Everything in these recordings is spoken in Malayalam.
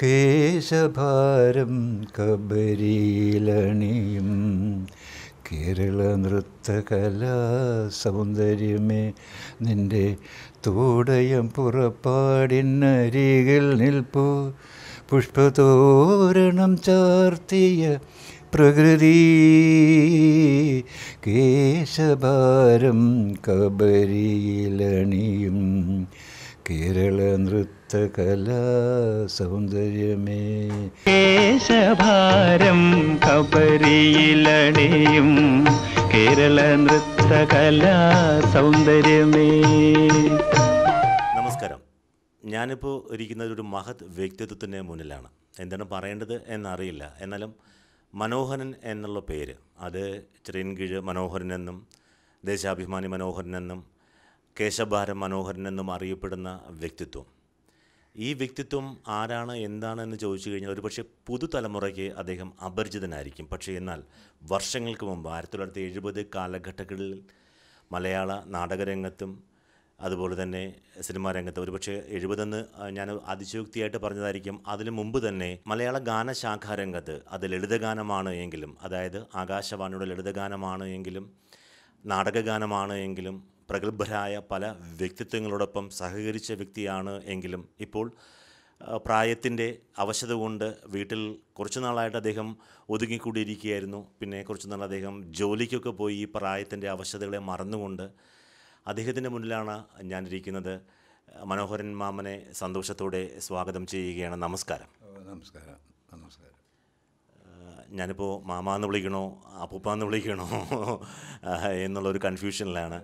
കേശഭാരം കബരിയിലണിയും കേരള നൃത്തകലാ സൗന്ദര്യമേ നിന്റെ തോടയം പുറപ്പാടിനരികിൽ നിൽപ്പൂ പുഷ്പതോരണം ചാർത്തിയ പ്രകൃതി കേശഭാരം കബരിയിലണിയും കേരള നൃത്തകല സൗന്ദര്യമേ കേശഭാരം കബരിയിലണിയും കേരള നൃത്തകല സൗന്ദര്യമേ നമസ്കാരം ഞാനിപ്പോൾ ഇരിക്കുന്നത് ഒരു മഹത് വ്യക്തിത്വത്തിന് മുന്നിലാണ് എന്താണ് പറയേണ്ടത് എന്നറിയില്ല എന്നാലും മനോഹരൻ എന്നുള്ള പേര് അത് ചെറിയൻകീഴ് എന്നും ദേശാഭിമാനി മനോഹരൻ എന്നും കേശഭാര മനോഹരൻ എന്നും അറിയപ്പെടുന്ന വ്യക്തിത്വം ഈ വ്യക്തിത്വം ആരാണ് എന്താണ് എന്ന് ചോദിച്ചു കഴിഞ്ഞാൽ ഒരുപക്ഷെ പുതുതലമുറയ്ക്ക് അദ്ദേഹം അപരിചിതനായിരിക്കും പക്ഷേ എന്നാൽ വർഷങ്ങൾക്ക് മുമ്പ് ആയിരത്തി തൊള്ളായിരത്തി എഴുപത് കാലഘട്ടങ്ങളിൽ മലയാള നാടകരംഗത്തും അതുപോലെ തന്നെ സിനിമാ രംഗത്ത് ഒരുപക്ഷെ എഴുപതെന്ന് ഞാൻ അതിശയോക്തിയായിട്ട് പറഞ്ഞതായിരിക്കും അതിനു മുമ്പ് തന്നെ മലയാള ഗാനശാഖാ രംഗത്ത് അത് ലളിതഗാനമാണ് എങ്കിലും അതായത് ആകാശവാണിയുടെ ലളിതഗാനമാണ് എങ്കിലും നാടകഗാനമാണ് എങ്കിലും പ്രഗത്ഭരായ പല വ്യക്തിത്വങ്ങളോടൊപ്പം സഹകരിച്ച വ്യക്തിയാണ് എങ്കിലും ഇപ്പോൾ പ്രായത്തിൻ്റെ അവശത കൊണ്ട് വീട്ടിൽ കുറച്ച് നാളായിട്ട് അദ്ദേഹം ഒതുങ്ങിക്കൂടിയിരിക്കുകയായിരുന്നു പിന്നെ കുറച്ച് നാൾ അദ്ദേഹം ജോലിക്കൊക്കെ പോയി ഈ പ്രായത്തിൻ്റെ അവശതകളെ മറന്നുകൊണ്ട് അദ്ദേഹത്തിൻ്റെ മുന്നിലാണ് ഞാനിരിക്കുന്നത് മനോഹരൻ മാമനെ സന്തോഷത്തോടെ സ്വാഗതം ചെയ്യുകയാണ് നമസ്കാരം നമസ്കാരം നമസ്കാരം ഞാനിപ്പോൾ മാമ എന്ന് വിളിക്കണോ അപ്പൂപ്പ എന്ന് വിളിക്കണോ എന്നുള്ളൊരു കൺഫ്യൂഷനിലാണ്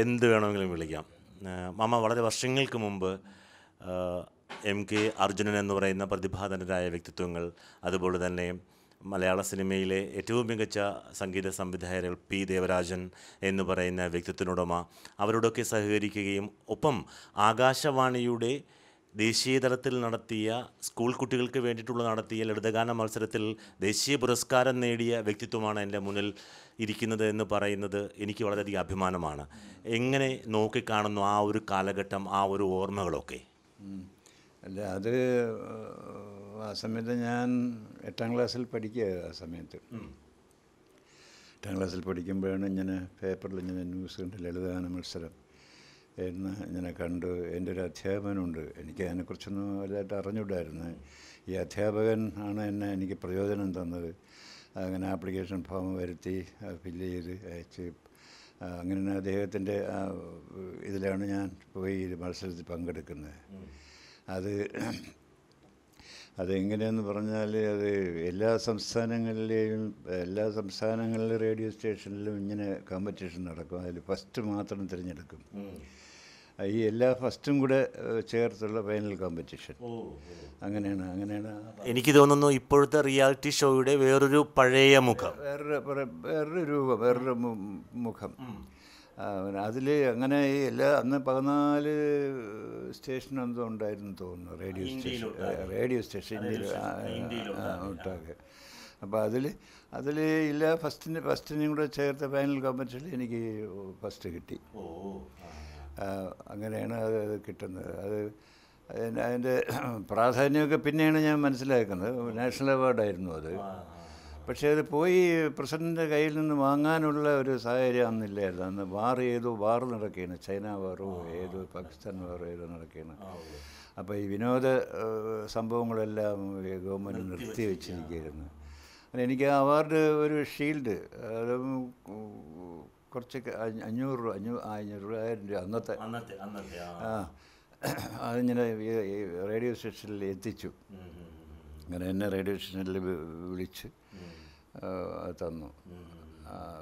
എന്ത് വേണമെങ്കിലും വിളിക്കാം മാമ വളരെ വർഷങ്ങൾക്ക് മുമ്പ് എം കെ അർജുനൻ എന്ന് പറയുന്ന പ്രതിഭാധനരായ വ്യക്തിത്വങ്ങൾ അതുപോലെ തന്നെ മലയാള സിനിമയിലെ ഏറ്റവും മികച്ച സംഗീത സംവിധായകർ പി ദേവരാജൻ എന്ന് പറയുന്ന വ്യക്തിത്വനുടമ അവരോടൊക്കെ സഹകരിക്കുകയും ഒപ്പം ആകാശവാണിയുടെ ദേശീയതലത്തിൽ നടത്തിയ സ്കൂൾ കുട്ടികൾക്ക് വേണ്ടിയിട്ടുള്ള നടത്തിയ ലളിതഗാന മത്സരത്തിൽ ദേശീയ പുരസ്കാരം നേടിയ വ്യക്തിത്വമാണ് എൻ്റെ മുന്നിൽ ഇരിക്കുന്നത് എന്ന് പറയുന്നത് എനിക്ക് വളരെയധികം അഭിമാനമാണ് എങ്ങനെ നോക്കിക്കാണുന്നു ആ ഒരു കാലഘട്ടം ആ ഒരു ഓർമ്മകളൊക്കെ അല്ല അത് ആ സമയത്ത് ഞാൻ എട്ടാം ക്ലാസ്സിൽ പഠിക്കുക ആ സമയത്ത് എട്ടാം ക്ലാസ്സിൽ പഠിക്കുമ്പോഴാണ് ഇങ്ങനെ പേപ്പറിൽ ഇങ്ങനെ ന്യൂസ് കണ്ട് ലളിതഗാന മത്സരം എന്ന് ഇങ്ങനെ കണ്ടു എൻ്റെ ഒരു അധ്യാപകനുണ്ട് എനിക്ക് അതിനെക്കുറിച്ചൊന്നും വലുതായിട്ട് അറിഞ്ഞുകൂടായിരുന്നു ഈ അധ്യാപകൻ ആണ് എന്നെ എനിക്ക് പ്രയോജനം തന്നത് അങ്ങനെ ആപ്ലിക്കേഷൻ ഫോം വരുത്തി ഫില്ല് ചെയ്ത് അയച്ച് അങ്ങനെ അദ്ദേഹത്തിൻ്റെ ഇതിലാണ് ഞാൻ പോയി മത്സരത്തിൽ പങ്കെടുക്കുന്നത് അത് അതെങ്ങനെയെന്ന് പറഞ്ഞാൽ അത് എല്ലാ സംസ്ഥാനങ്ങളിലെയും എല്ലാ സംസ്ഥാനങ്ങളിലെ റേഡിയോ സ്റ്റേഷനിലും ഇങ്ങനെ കോമ്പറ്റീഷൻ നടക്കും അതിൽ ഫസ്റ്റ് മാത്രം തിരഞ്ഞെടുക്കും ഈ എല്ലാ ഫസ്റ്റും കൂടെ ചേർത്തുള്ള ഫൈനൽ കോമ്പറ്റീഷൻ അങ്ങനെയാണ് അങ്ങനെയാണ് എനിക്ക് തോന്നുന്നു ഇപ്പോഴത്തെ റിയാലിറ്റി ഷോയുടെ വേറൊരു പഴയ മുഖം വേറൊരു വേറൊരു രൂപം വേറൊരു മുഖം അതിൽ അങ്ങനെ ഈ എല്ലാ അന്ന് പതിനാല് സ്റ്റേഷൻ എന്തോ ഉണ്ടായിരുന്നു തോന്നുന്നു റേഡിയോ സ്റ്റേഷൻ റേഡിയോ സ്റ്റേഷൻ ഒട്ടാകെ അപ്പോൾ അതിൽ അതിൽ ഇല്ല ഫസ്റ്റിന് ഫസ്റ്റിനും കൂടെ ചേർത്ത ഫൈനൽ കോമ്പറ്റീഷനിൽ എനിക്ക് ഫസ്റ്റ് കിട്ടി ഓ അങ്ങനെയാണ് അത് കിട്ടുന്നത് അത് അതിൻ്റെ പ്രാധാന്യമൊക്കെ പിന്നെയാണ് ഞാൻ മനസ്സിലാക്കുന്നത് നാഷണൽ അവാർഡായിരുന്നു അത് പക്ഷേ അത് പോയി പ്രസിഡൻ്റിൻ്റെ കയ്യിൽ നിന്ന് വാങ്ങാനുള്ള ഒരു സാഹചര്യം അന്നില്ലായിരുന്നു അന്ന് വാർ ഏതോ വാർ നടക്കുകയാണ് ചൈന വാറോ ഏതോ പാകിസ്ഥാൻ വാറോ ഏതോ നടക്കുകയാണ് അപ്പോൾ ഈ വിനോദ സംഭവങ്ങളെല്ലാം ഗവൺമെൻറ് നിർത്തി വെച്ചിരിക്കുകയായിരുന്നു എനിക്ക് ആ അവാർഡ് ഒരു ഷീൽഡ് കുറച്ച് അഞ്ഞൂറ് രൂപ അഞ്ഞൂ അഞ്ഞൂറ് രൂപ അന്നത്തെ അന്നത്തെ അന്നത്തെ ആ അതിങ്ങനെ റേഡിയോ സ്റ്റേഷനിൽ എത്തിച്ചു അങ്ങനെ എന്നെ റേഡിയോ സ്റ്റേഷനിൽ വിളിച്ച് തന്നു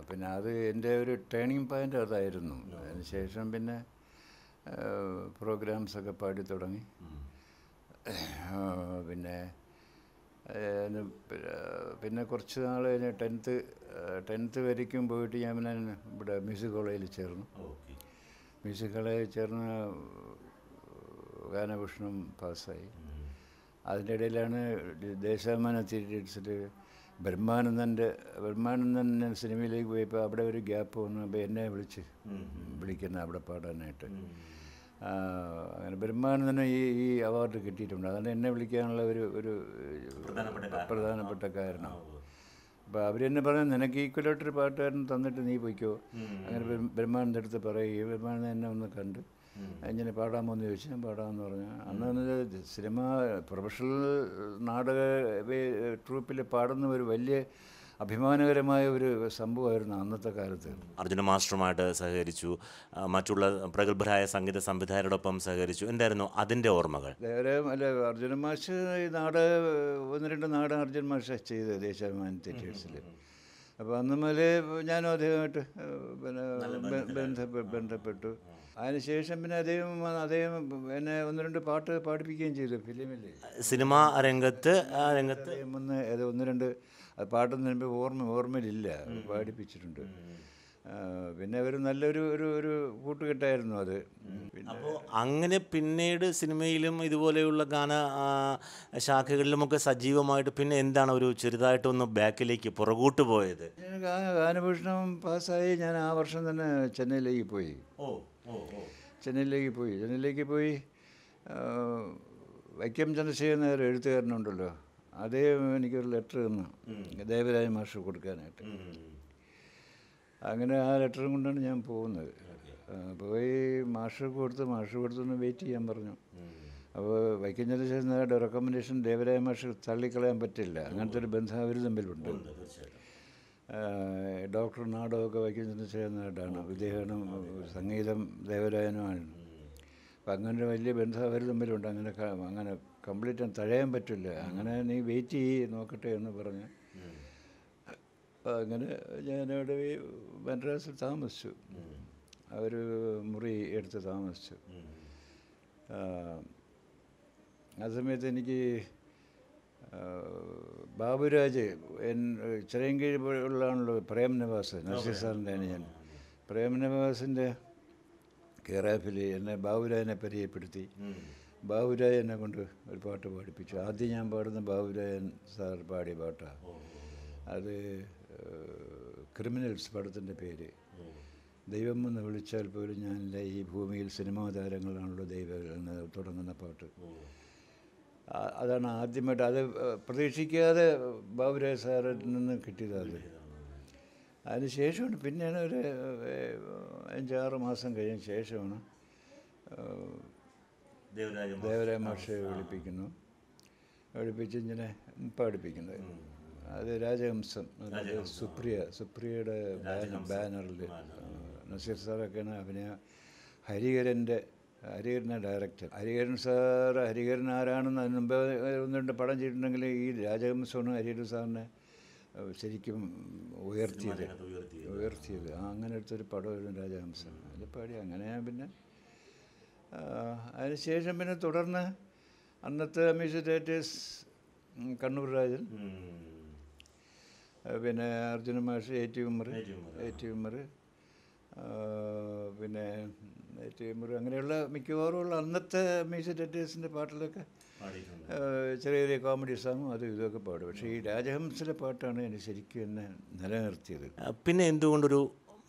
പിന്നെ അത് എൻ്റെ ഒരു ടേണിംഗ് പോയിൻ്റ് അതായിരുന്നു അതിനുശേഷം പിന്നെ പ്രോഗ്രാംസൊക്കെ പാടി തുടങ്ങി പിന്നെ പിന്നെ കുറച്ച് നാൾ കഴിഞ്ഞ് ടെൻത്ത് ടെൻത്ത് വരയ്ക്കും പോയിട്ട് ഞാൻ പിന്നെ ഇവിടെ മ്യൂസിക് കോളേജിൽ ചേർന്നു മ്യൂസിക് കോളേജിൽ ചേർന്ന് ഗാനഭൂഷണം പാസ്സായി അതിൻ്റെ ഇടയിലാണ് ദേശാഭിമാന തിയേറ്റേഴ്സിൽ ബ്രഹ്മാനന്ദൻ്റെ ബ്രഹ്മാനന്ദൻ സിനിമയിലേക്ക് പോയപ്പോൾ അവിടെ ഒരു ഗ്യാപ്പ് വന്നു അപ്പോൾ എന്നെ വിളിച്ച് വിളിക്കുന്ന അവിടെ പാടാനായിട്ട് അങ്ങനെ ബ്രഹ്മാനന്ദന് ഈ ഈ അവാർഡ് കിട്ടിയിട്ടുണ്ട് അതുകൊണ്ട് എന്നെ വിളിക്കാനുള്ള ഒരു ഒരു പ്രധാനപ്പെട്ട കാരണം അപ്പോൾ അവർ തന്നെ പറഞ്ഞു നിനക്ക് ഈക്വലായിട്ടൊരു പാട്ടുകാരൻ തന്നിട്ട് നീ പൊയ്ക്കോ അങ്ങനെ ബ്രഹ്മാനന്ദ അടുത്ത് പറയുകയും ബ്രഹ്മാനന്ദ എന്നെ ഒന്ന് കണ്ട് എങ്ങനെ പാടാമോ എന്ന് ചോദിച്ചു ഞാൻ പാടാമെന്ന് പറഞ്ഞു അന്ന് സിനിമ പ്രൊഫഷണൽ നാടക ട്രൂപ്പിൽ പാടുന്ന ഒരു വലിയ അഭിമാനകരമായ ഒരു സംഭവമായിരുന്നു അന്നത്തെ കാലത്ത് അർജുന മാസ്റ്ററുമായിട്ട് സഹകരിച്ചു മറ്റുള്ള പ്രഗത്ഭരായ സംഗീത സംവിധായകരോടൊപ്പം സഹകരിച്ചു എന്തായിരുന്നു അതിൻ്റെ ഓർമ്മകൾ അല്ല അർജുന മാഷ് ഈ നാട് ഒന്ന് രണ്ട് നാട് അർജുൻ മാഷ് ചെയ്ത് ദേശാഭിമാനി തിയേറ്റേഴ്സിൽ അപ്പോൾ അന്ന് മുതൽ ഞാനും അദ്ദേഹമായിട്ട് പിന്നെ ബന്ധപ്പെട്ടു ബന്ധപ്പെട്ടു അതിനുശേഷം പിന്നെ അദ്ദേഹം അദ്ദേഹം എന്നെ ഒന്ന് രണ്ട് പാട്ട് പാടിപ്പിക്കുകയും ചെയ്തു ഫിലിമിൽ സിനിമാ രംഗത്ത് രംഗത്ത് ഒന്ന് ഒന്ന് രണ്ട് അത് പാട്ടൊന്നും എനിക്ക് ഓർമ്മ ഓർമ്മയിലില്ല പാടിപ്പിച്ചിട്ടുണ്ട് പിന്നെ ഒരു നല്ലൊരു ഒരു ഒരു കൂട്ടുകെട്ടായിരുന്നു അത് അപ്പോൾ അങ്ങനെ പിന്നീട് സിനിമയിലും ഇതുപോലെയുള്ള ഗാന ശാഖകളിലുമൊക്കെ സജീവമായിട്ട് പിന്നെ എന്താണ് ഒരു ചെറുതായിട്ടൊന്ന് ബാക്കിലേക്ക് പുറകോട്ട് പോയത് ഗാനഭൂഷണം പാസ്സായി ഞാൻ ആ വർഷം തന്നെ ചെന്നൈയിലേക്ക് പോയി ഓ ചെന്നൈയിലേക്ക് പോയി ചെന്നൈയിലേക്ക് പോയി വൈക്കം ചന്ദ്രശേഖരൻ എഴുത്തുകാരനുണ്ടല്ലോ അദ്ദേഹം എനിക്കൊരു ലെറ്റർ തന്നു ദേവരാജ മാഷ് കൊടുക്കാനായിട്ട് അങ്ങനെ ആ ലെറ്ററും കൊണ്ടാണ് ഞാൻ പോകുന്നത് പോയി മാഷ് കൊടുത്ത് മാഷ് കൊടുത്തൊന്ന് വെയിറ്റ് ചെയ്യാൻ പറഞ്ഞു അപ്പോൾ വൈക്കം ചന്ദ്രശേഖരനായുടെ റെക്കമെൻഡേഷൻ ദേവരായ മാഷ് തള്ളിക്കളയാൻ പറ്റില്ല അങ്ങനത്തെ ഒരു ബന്ധം അവർ തമ്മിലുണ്ട് ഡോക്ടർ നാടകമൊക്കെ വൈക്കം ചന്ദ്രശേഖരനായിട്ടാണ് വിദേഹനം സംഗീതം ദേവരായനുമാണ് അപ്പം അങ്ങനെ വലിയ ബന്ധം അവർ തമ്മിലുണ്ട് അങ്ങനെ അങ്ങനെ കംപ്ലീറ്റ് തഴയാൻ പറ്റില്ല അങ്ങനെ നീ വെയിറ്റ് ചെയ്യ് നോക്കട്ടെ എന്ന് പറഞ്ഞ് അങ്ങനെ ഞാൻ അവിടെ മദ്രാസിൽ താമസിച്ചു അവർ മുറി എടുത്ത് താമസിച്ചു ആ സമയത്ത് എനിക്ക് ബാബുരാജ് എൻ ചിറയൻകീഴ് ഉള്ളതാണല്ലോ പ്രേം നിവാസ് നസീർ സാറിൻ്റെ ഞാൻ പ്രേം നിവാസിൻ്റെ കേറാഫിൽ എന്നെ ബാബുരാജിനെ പരിചയപ്പെടുത്തി ബാബുരായ എന്നെ കൊണ്ട് ഒരു പാട്ട് പാടിപ്പിച്ചു ആദ്യം ഞാൻ പാടുന്ന ബാബുരായൻ സാർ പാടിയ പാട്ടാണ് അത് ക്രിമിനൽസ് പടത്തിൻ്റെ പേര് ദൈവം എന്ന് വിളിച്ചാൽ പോലും ഞാൻ ഈ ഭൂമിയിൽ സിനിമാ താരങ്ങളാണല്ലോ ദൈവങ്ങൾ തുടങ്ങുന്ന പാട്ട് അതാണ് ആദ്യമായിട്ട് അത് പ്രതീക്ഷിക്കാതെ ബാബുരായ സാറിൽ നിന്ന് കിട്ടിയത് അത് ശേഷമാണ് പിന്നെയാണ് ഒരു അഞ്ചാറ് മാസം കഴിഞ്ഞ ശേഷമാണ് ദേവരാജ മാഷയെ വിളിപ്പിക്കുന്നു വിളിപ്പിച്ച് ഇങ്ങനെ പഠിപ്പിക്കുന്നത് അത് രാജഹംസം സുപ്രിയ സുപ്രിയയുടെ ബാനറിൽ നസീർ സാറൊക്കെയാണ് അഭിനയ ഹരിഹരൻ്റെ ഹരിഹരനെ ഡയറക്ടർ ഹരിഹരൻ സാർ ഹരിഹരൻ ആരാണെന്ന് അതിന് മുമ്പ് ഒന്ന് രണ്ട് പടം ചെയ്തിട്ടുണ്ടെങ്കിൽ ഈ രാജഹംസമാണ് ഹരിഹരൻ സാറിനെ ശരിക്കും ഉയർത്തിയത് ഉയർത്തിയത് ആ അങ്ങനെ എടുത്തൊരു പടമായിരുന്നു രാജഹംസം അതിൽ പാടി അങ്ങനെ പിന്നെ അതിനുശേഷം പിന്നെ തുടർന്ന് അന്നത്തെ അമീഷറ്റേറ്റേഴ്സ് കണ്ണൂർ രാജൻ പിന്നെ അർജുന മാഷ് A T Ummer A T Ummer പിന്നെ എ ടി ഉമ്മർ അങ്ങനെയുള്ള മിക്കവാറും ഉള്ള അന്നത്തെ അമീഷറ്റേറ്റേഴ്സിൻ്റെ പാട്ടിലൊക്കെ ചെറിയ ചെറിയ കോമഡി സോങ്ങും അതും ഇതൊക്കെ പാടും പക്ഷേ ഈ രാജഹംസിലെ പാട്ടാണ് എന്നെ ശരിക്കും എന്നെ നിലനിർത്തിയത് പിന്നെ എന്തുകൊണ്ടൊരു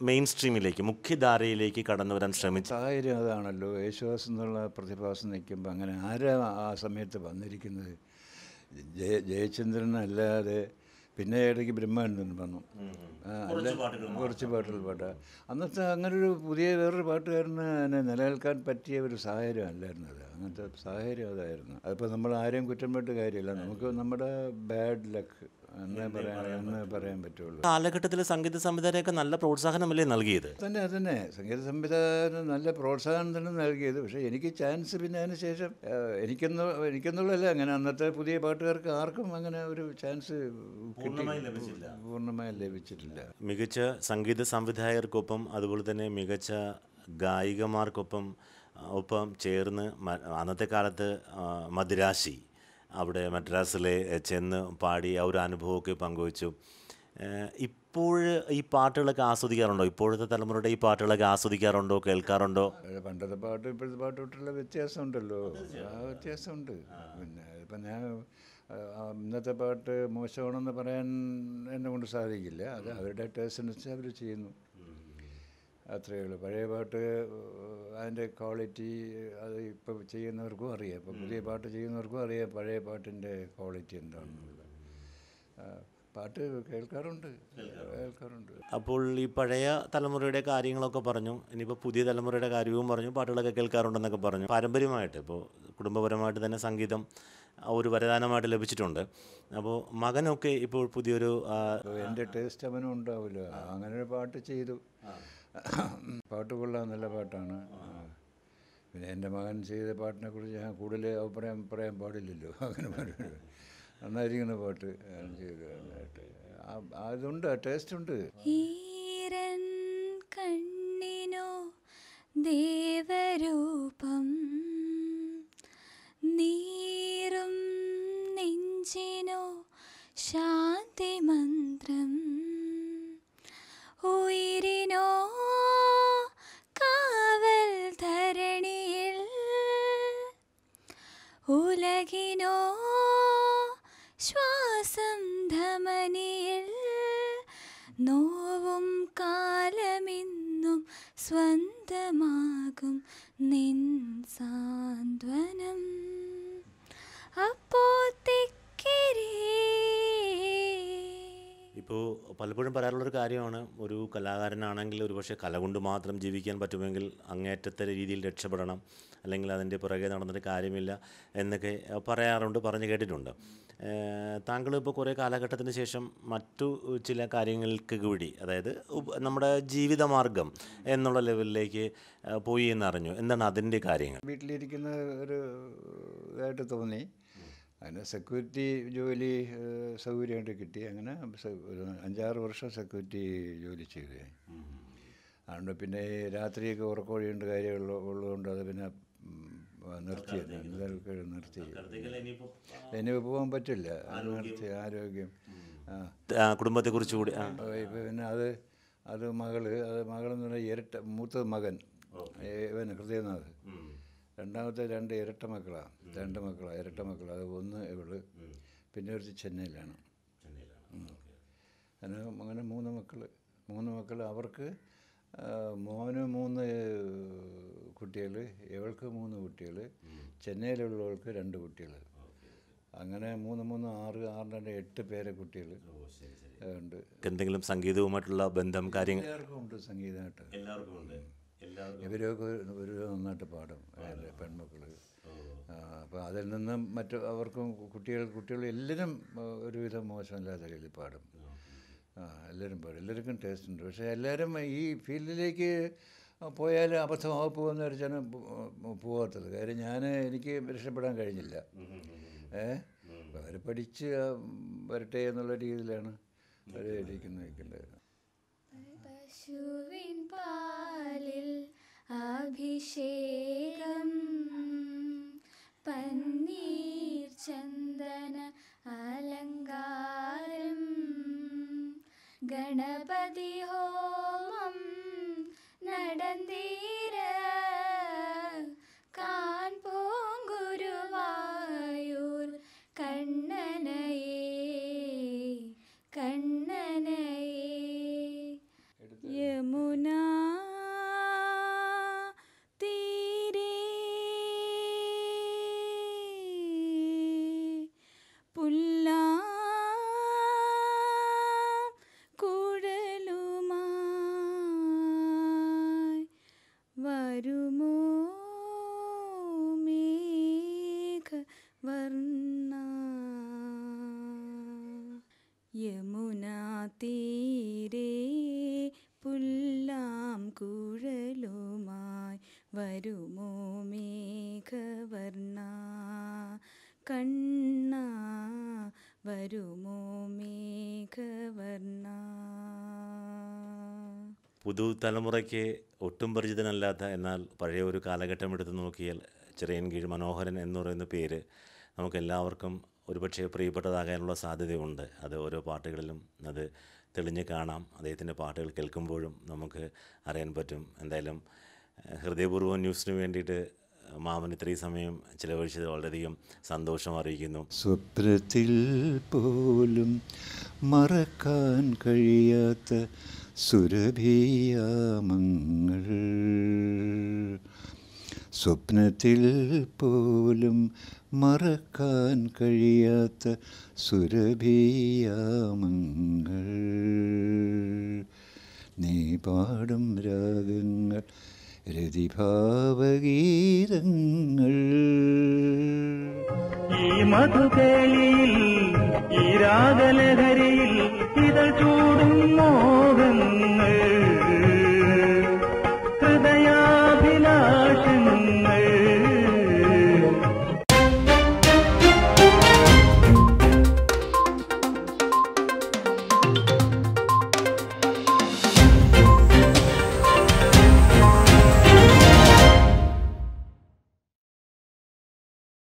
മെയിൻ സ്ട്രീമിലേക്ക് മുഖ്യധാരയിലേക്ക് കടന്നു വരാൻ ശ്രമിച്ച സാഹചര്യം അതാണല്ലോ യേശുദാസ് എന്നുള്ള പ്രതിഭാസം നിൽക്കുമ്പോൾ അങ്ങനെ ആരാ ആ സമയത്ത് വന്നിരിക്കുന്നത് ജയ ജയചന്ദ്രൻ അല്ലാതെ പിന്നെ ഇടയ്ക്ക് ബ്രഹ്മാനന്ദൻ വന്നു കുറച്ച് പാട്ടുകൾ പാട്ടാ അന്നത്തെ അങ്ങനെ ഒരു പുതിയ വേറൊരു പാട്ടുകാരനെ നിലനിൽക്കാൻ പറ്റിയ ഒരു സാഹചര്യം അല്ലായിരുന്നു അത് അങ്ങനത്തെ സാഹചര്യം അതായിരുന്നു അതിപ്പോൾ നമ്മൾ ആരെയും കുറ്റം പെട്ട് കാര്യമില്ല നമുക്ക് നമ്മുടെ ബാഡ് ലക്ക് എന്നേ പറയാൻ എന്നേ പറയാൻ പറ്റുള്ളൂ കാലഘട്ടത്തിൽ സംഗീത സംവിധാനമൊക്കെ നല്ല പ്രോത്സാഹനമല്ലേ നൽകിയത് തന്നെ തന്നെ സംഗീത സംവിധാനം നല്ല പ്രോത്സാഹനം തന്നെ നൽകിയത് പക്ഷേ എനിക്ക് ചാൻസ് പിന്നെ അതിന് ശേഷം എനിക്കെന്ന് എനിക്കെന്നുള്ളതല്ല അങ്ങനെ അന്നത്തെ പുതിയ പാട്ടുകാർക്ക് ആർക്കും അങ്ങനെ ഒരു ചാൻസ് പൂർണ്ണമായി ലഭിച്ചിട്ടില്ല മികച്ച സംഗീത സംവിധായകർക്കൊപ്പം അതുപോലെ തന്നെ മികച്ച ഗായികമാർക്കൊപ്പം ഒപ്പം ചേർന്ന് അന്നത്തെ കാലത്ത് മദ്രാശി അവിടെ മദ്രാസിലെ ചെന്ന് പാടി ആ ഒരു അനുഭവമൊക്കെ പങ്കുവച്ചു ഇപ്പോൾ ഈ പാട്ടുകളൊക്കെ ആസ്വദിക്കാറുണ്ടോ ഇപ്പോഴത്തെ തലമുറയുടെ ഈ പാട്ടുകളൊക്കെ ആസ്വദിക്കാറുണ്ടോ കേൾക്കാറുണ്ടോ പണ്ടത്തെ പാട്ട് ഇപ്പോഴത്തെ തൊട്ടുള്ള വ്യത്യാസമുണ്ടല്ലോ ആ വ്യത്യാസമുണ്ട് പിന്നെ ഇപ്പം ഞാൻ ഇന്നത്തെ പാട്ട് മോശമാണെന്ന് പറയാൻ എന്നെ കൊണ്ട് സാധിക്കില്ല അത് അവരുടെ അനുസരിച്ച് അവർ ചെയ്യുന്നു അത്രയേ ഉള്ളൂ പഴയ പാട്ട് അതിൻ്റെ ക്വാളിറ്റി അത് ഇപ്പം ചെയ്യുന്നവർക്കും അറിയാം ഇപ്പം പുതിയ പാട്ട് ചെയ്യുന്നവർക്കും അറിയാം പഴയ പാട്ടിൻ്റെ ക്വാളിറ്റി എന്താണെന്നുള്ളത് പാട്ട് കേൾക്കാറുണ്ട് കേൾക്കാറുണ്ട് അപ്പോൾ ഈ പഴയ തലമുറയുടെ കാര്യങ്ങളൊക്കെ പറഞ്ഞു ഇനിയിപ്പോൾ പുതിയ തലമുറയുടെ കാര്യവും പറഞ്ഞു പാട്ടുകളൊക്കെ കേൾക്കാറുണ്ടെന്നൊക്കെ പറഞ്ഞു പാരമ്പര്യമായിട്ട് ഇപ്പോൾ കുടുംബപരമായിട്ട് തന്നെ സംഗീതം ഒരു വരദാനമായിട്ട് ലഭിച്ചിട്ടുണ്ട് അപ്പോൾ മകനൊക്കെ ഇപ്പോൾ പുതിയൊരു എൻ്റെ ടേസ്റ്റ് അവനും ഉണ്ടാവില്ല അങ്ങനെ ഒരു പാട്ട് ചെയ്തു പാട്ട് കൊള്ളാൻ നല്ല പാട്ടാണ് പിന്നെ എൻ്റെ മകൻ ചെയ്ത കുറിച്ച് ഞാൻ കൂടുതൽ അഭിപ്രായം പറയാൻ പാടില്ലല്ലോ അങ്ങനെ പാടില്ല നന്നായിരിക്കുന്ന പാട്ട് ചെയ്ത് അതുണ്ട് ടേസ്റ്റ് ഉണ്ട് ഈരൻ കണ്ണിനോ ദേവരൂപം നീറും നെഞ്ചിനോ ശാന്തി മന്ത്ര ഇപ്പോൾ പലപ്പോഴും പറയാറുള്ളൊരു കാര്യമാണ് ഒരു കലാകാരനാണെങ്കിൽ ഒരുപക്ഷെ കല കൊണ്ട് മാത്രം ജീവിക്കാൻ പറ്റുമെങ്കിൽ അങ്ങേറ്റത്തെ രീതിയിൽ രക്ഷപ്പെടണം അല്ലെങ്കിൽ അതിൻ്റെ പുറകെ നടന്നിട്ട് കാര്യമില്ല എന്നൊക്കെ പറയാറുണ്ട് പറഞ്ഞു കേട്ടിട്ടുണ്ട് താങ്കൾ ഇപ്പോൾ കുറേ കാലഘട്ടത്തിന് ശേഷം മറ്റു ചില കാര്യങ്ങൾക്ക് കൂടി അതായത് നമ്മുടെ ജീവിതമാർഗം എന്നുള്ള ലെവലിലേക്ക് പോയി എന്നറിഞ്ഞു എന്താണ് അതിൻ്റെ കാര്യങ്ങൾ വീട്ടിലിരിക്കുന്ന ഒരു ഇതായിട്ട് തോന്നി അതിന് സെക്യൂരിറ്റി ജോലി സൗകര്യമായിട്ട് കിട്ടി അങ്ങനെ ഒരു അഞ്ചാറ് വർഷം സെക്യൂരിറ്റി ജോലി ചെയ്തു ഞാൻ അതുകൊണ്ട് പിന്നെ രാത്രിയൊക്കെ ഉറക്കമൊഴിയുണ്ട് കാര്യമുള്ള ഉള്ളതുകൊണ്ട് അത് പിന്നെ നിർത്തി നിർത്തി ഇനിയിപ്പോൾ പോകാൻ പറ്റില്ല നിർത്തി ആരോഗ്യം കുറിച്ച് കൂടി ഇപ്പം പിന്നെ അത് അത് മകള് അത് മകളെന്ന് പറഞ്ഞാൽ ഇരട്ട മൂത്ത മകൻ ഇവൻ ഹൃദയനാഥ് രണ്ടാമത്തെ രണ്ട് ഇരട്ട മക്കളാണ് രണ്ട് മക്കളാണ് ഇരട്ട മക്കളാണ് അത് ഒന്ന് ഇവള് പിന്നെ ഒരു ചെന്നൈയിലാണ് അങ്ങനെ അങ്ങനെ മൂന്ന് മക്കൾ മൂന്ന് മക്കൾ അവർക്ക് മോന് മൂന്ന് കുട്ടികൾ ഇവൾക്ക് മൂന്ന് കുട്ടികൾ ചെന്നൈയിലുള്ളവൾക്ക് രണ്ട് കുട്ടികൾ അങ്ങനെ മൂന്ന് മൂന്ന് ആറ് ആറ് രണ്ട് എട്ട് പേരെ കുട്ടികൾ ഉണ്ട് എന്തെങ്കിലും സംഗീതവുമായിട്ടുള്ള ബന്ധം കാര്യങ്ങൾ എല്ലാവർക്കും ഉണ്ട് സംഗീതമായിട്ട് എല്ലാവർക്കും ഉണ്ട് ഇവരൊക്കെ ഒരു നന്നായിട്ട് പാടും പെൺമക്കൾ അപ്പോൾ അതിൽ നിന്നും മറ്റു അവർക്കും കുട്ടികൾ കുട്ടികൾ എല്ലാവരും ഒരുവിധം മോശമില്ലാത്ത രീതിയിൽ പാടും എല്ലാവരും പാടും എല്ലാവർക്കും ടേസ്റ്റ് ഉണ്ട് പക്ഷേ എല്ലാവരും ഈ ഫീൽഡിലേക്ക് പോയാൽ പോകുന്ന ഒരു വെച്ചാണ് പോകാത്തത് കാര്യം ഞാൻ എനിക്ക് രക്ഷപ്പെടാൻ കഴിഞ്ഞില്ല ഏ അവർ പഠിച്ച് വരട്ടെ എന്നുള്ള രീതിയിലാണ് അവർ വയ്ക്കേണ്ടത് പശുവിൻ പാലിൽ അഭിഷേകം പന്നീർ ചന്ദന അലങ്കാരം ഗണപതി വരുമോ മേഘവർണ്ണ പുതുതലമുറയ്ക്ക് ഒട്ടും പരിചിതനല്ലാത്ത എന്നാൽ പഴയ ഒരു കാലഘട്ടം എടുത്തു നോക്കിയാൽ ചെറിയൻ കീഴ് മനോഹരൻ എന്ന് പറയുന്ന പേര് നമുക്കെല്ലാവർക്കും ഒരുപക്ഷെ പ്രിയപ്പെട്ടതാകാനുള്ള സാധ്യതയുണ്ട് അത് ഓരോ പാട്ടുകളിലും അത് തെളിഞ്ഞ് കാണാം അദ്ദേഹത്തിൻ്റെ പാട്ടുകൾ കേൾക്കുമ്പോഴും നമുക്ക് അറിയാൻ പറ്റും എന്തായാലും ഹൃദയപൂർവ്വം ന്യൂസിന് വേണ്ടിയിട്ട് മാമൻ ഇത്രയും സമയം ചിലവഴിച്ചത് വളരെയധികം സന്തോഷം അറിയിക്കുന്നു സ്വപ്നത്തിൽ പോലും മറക്കാൻ കഴിയാത്ത സുരഭിയാമങ്ങൾ സ്വപ്നത്തിൽ പോലും മറക്കാൻ കഴിയാത്ത സുരഭിയാമങ്ങൾ നീ പാടും രാഗങ്ങൾ പ്രതിഭാവഗീതങ്ങൾ ഈ മധുകേളിയിൽ ഈ രാഗലഹരിയിൽ ഇതൾ ചൂടും മോഹങ്ങൾ